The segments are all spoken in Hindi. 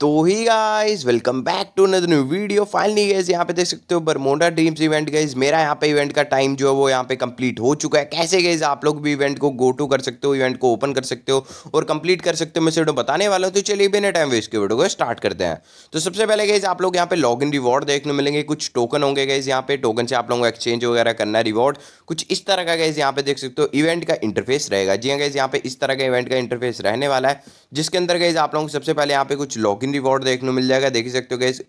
तो hi guys welcome back to another new video finally guys यहाँ पे देख सकते हो बरमोडा ड्रीम्स इवेंट गाइस मेरा यहाँ पे इवेंट का टाइम जो है वो यहाँ पे कंप्लीट हो चुका है कैसे गाइस आप लोग भी इवेंट को गो टू कर सकते हो इवेंट को ओपन कर सकते हो और कंप्लीट कर सकते हो मैं सिर्फ बताने वाला हूँ तो चलिए बिना टाइम वेस्ट के वीडियो को स्टार्ट करते हैं तो सबसे पहले गाइज आप लोग यहाँ पे लॉग इन रिवॉर्ड देखने मिलेंगे कुछ टोकन होंगे गाइज यहाँ पे टोकन से आप लोगों को एक्सचेंज वगैरह करना है रिवॉर्ड कुछ इस तरह का गाइज यहाँ पे देख सकते हो इवेंट का इंटरफेस रहेगा जी गाइज हाँ यहाँ पे इस तरह का इवेंट का इंटरफेस रहने वाला है जिसके अंदर गाइज आप लोगों को सबसे पहले यहाँ पे कुछ लॉग टोकन रिवॉर्ड देखने को मिल जाएगा देख ही सकते हो गैस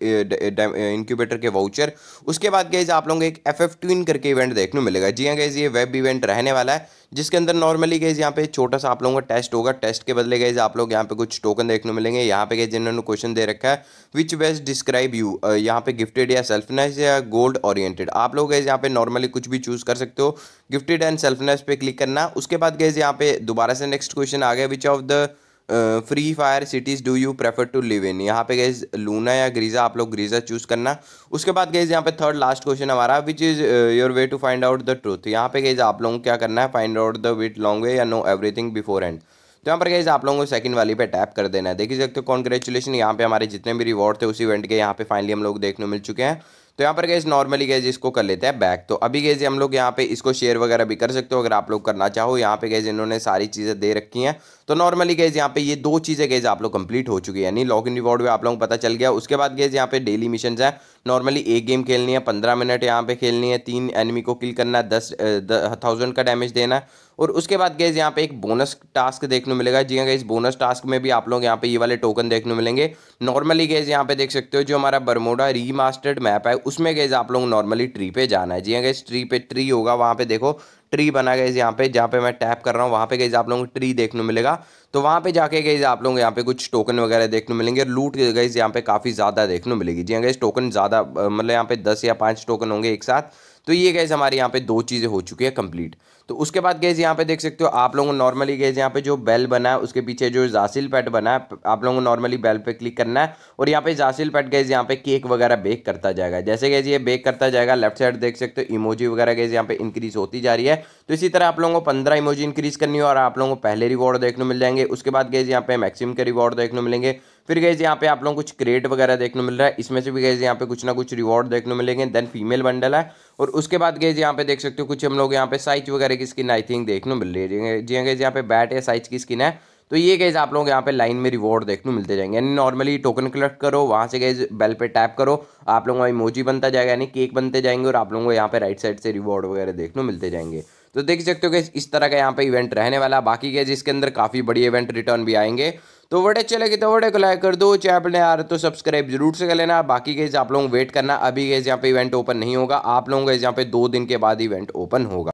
इंक्यूबेटर के वाउचर उसके बाद गैस आप लोगों को एक एफ एफ ट्विन करके इवेंट देखने को मिलेगा जी हाँ गैस ये वेब इवेंट रहने वाला है जिसके अंदर नॉर्मली गैस यहाँ पे छोटा सा आप लोगों का टेस्ट होगा टेस्ट के बदले गए आप लोग यहाँ पे कुछ टोकन देखने को मिलेंगे यहाँ पे गए जिन्होंने क्वेश्चन दे रखा है विच बेस्ट डिस्क्राइब यू यहाँ पे गिफ्टेड या सेल्फनेस या गोल्ड ओरिएंटेड आप लोग गए यहाँ पे नॉर्मली कुछ भी चूज कर सकते हो गिफ्टेड एंड सेल्फनेस पे क्लिक करना उसके बाद गए यहाँ पे दोबारा से नेक्स्ट क्वेश्चन आ गया which of the free fire cities do you prefer to live in यहाँ पे गैस लूना या ग्रीज़ा आप लोग ग्रीज़ा चूज़ करना उसके बाद गैस यहाँ पे थर्ड लास्ट क्वेश्चन हमारा which is your way to find out the truth यहाँ पे गैस आप लोगों को क्या करना है find out the wit long way या नो एवरीथिंग बिफोर एंड तो यहाँ पर गैस आप लोगों को सेकंड वाली पे टैप कर देना है देखिए सकते हो कॉन्ग्रेचुलेसन यहाँ पे हमारे जितने भी रिवॉर्ड थे उस इवेंट के यहाँ पे फाइनली हम लोग देखने मिल चुके हैं तो यहाँ पर गए नॉर्मली गए इसको कर लेते हैं बैक तो अभी गए हम लोग यहाँ पे इसको शेयर वगैरह भी कर सकते हो अगर आप लोग करना चाहो यहाँ पे गए इन्होंने सारी चीज़ें दे रखी हैं तो नॉर्मली गए यहाँ पे ये दो चीज़ें गए आप लोग कंप्लीट हो चुकी है यानी लॉग इन रिवॉर्ड भी आप लोगों को पता चल गया उसके बाद गए यहाँ पे डेली मिशन है नॉर्मली एक गेम खेलनी है पंद्रह मिनट यहाँ पे खेलनी है तीन एनिमी को किल करना है दस थाउजेंड का डैमेज देना है और उसके बाद गए यहाँ पे एक बोनस टास्क देखने को मिलेगा जी हाँ इस बोनस टास्क में भी आप लोग यहाँ पे ये वाले टोकन देखने को मिलेंगे नॉर्मली गए यहाँ पे देख सकते हो जो हमारा बरमोडा रीमास्टर्ड मैप है उसमें गए आप लोग नॉर्मली ट्री पे जाना है जी गए हाँ ट्री पे ट्री होगा वहाँ पे देखो ट्री बना गए यहाँ पे जहाँ पे मैं टैप कर रहा हूँ वहाँ पे गई आप लोगों को ट्री देखने मिलेगा तो वहाँ पे जाके गई आप लोग यहाँ पे कुछ टोकन वगैरह देखने मिलेंगे लूट गई यहाँ पे काफ़ी ज़्यादा देखने मिलेगी जी गए टोकन ज़्यादा मतलब यहाँ पे दस या पाँच टोकन होंगे एक साथ तो ये गए हमारे यहाँ पे दो चीज़ें हो चुकी है कंप्लीट तो उसके बाद गैस यहाँ पे देख सकते हो आप लोगों को नॉर्मली गैस यहाँ पे जो बेल बना है उसके पीछे जो जासिल पैट बना है आप लोगों को नॉर्मली बेल पे क्लिक करना है और यहाँ पे जासिल पैट गैस यहाँ पे केक वगैरह बेक करता जाएगा जैसे गैस ये बेक करता जाएगा लेफ्ट साइड देख सकते हो इमोजी वगैरह गैस यहाँ पे इंक्रीज होती जा रही है तो इसी तरह आप लोगों को पंद्रह इमोजी इंक्रीज करनी है और आप लोगों को पहले रिवॉर्ड देखने मिल जाएंगे उसके बाद गैस यहाँ पे मैक्सिम के रिवॉर्ड देखने मिलेंगे फिर गैस यहाँ पे आप लोगों को कुछ क्रेट वगैरह देखने मिल रहा है इसमें से भी गैस यहाँ पे कुछ ना कुछ रिवॉर्ड देखने मिलेंगे देन फीमेल बंडल है और उसके बाद गैस यहाँ पे देख सकते हो कुछ हम लोग यहाँ पे साइज वगैरह की स्किन आई थिंक देखने मिल रही है जी गैस यहाँ पे बैट या साइज की स्किन है तो ये गैज आप लोग यहाँ पे लाइन में रिवॉर्ड देखने मिलते जाएंगे यानी नॉर्मली टोकन कलेक्ट करो वहाँ से गैज बेल पे टैप करो आप लोगों का इमोजी बनता जाएगा यानी केक बनते जाएंगे और आप लोगों को यहाँ पे राइट साइड से रिवॉर्ड वगैरह देखने मिलते जाएंगे तो देख सकते हो कि इस तरह का यहाँ पे इवेंट रहने वाला बाकी गैज इसके अंदर काफ़ी बड़ी इवेंट रिटर्न भी आएंगे तो वीडियो चले गए तो वीडियो को लाइक कर दो चैनल ने आ यार तो सब्सक्राइब जरूर से कर लेना बाकी गैज आप लोग वेट करना अभी गैज यहाँ पे इवेंट ओपन नहीं होगा आप लोगों गैज यहाँ पे दो दिन के बाद इवेंट ओपन होगा